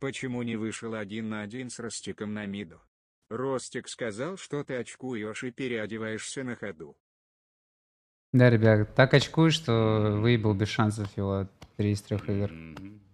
Почему не вышел один на один с Ростиком на миду? Ростик сказал, что ты очкуешь и переодеваешься на ходу. Да, ребят, так очкуешь, что выебал без шансов его три из трех игр. М-м-м.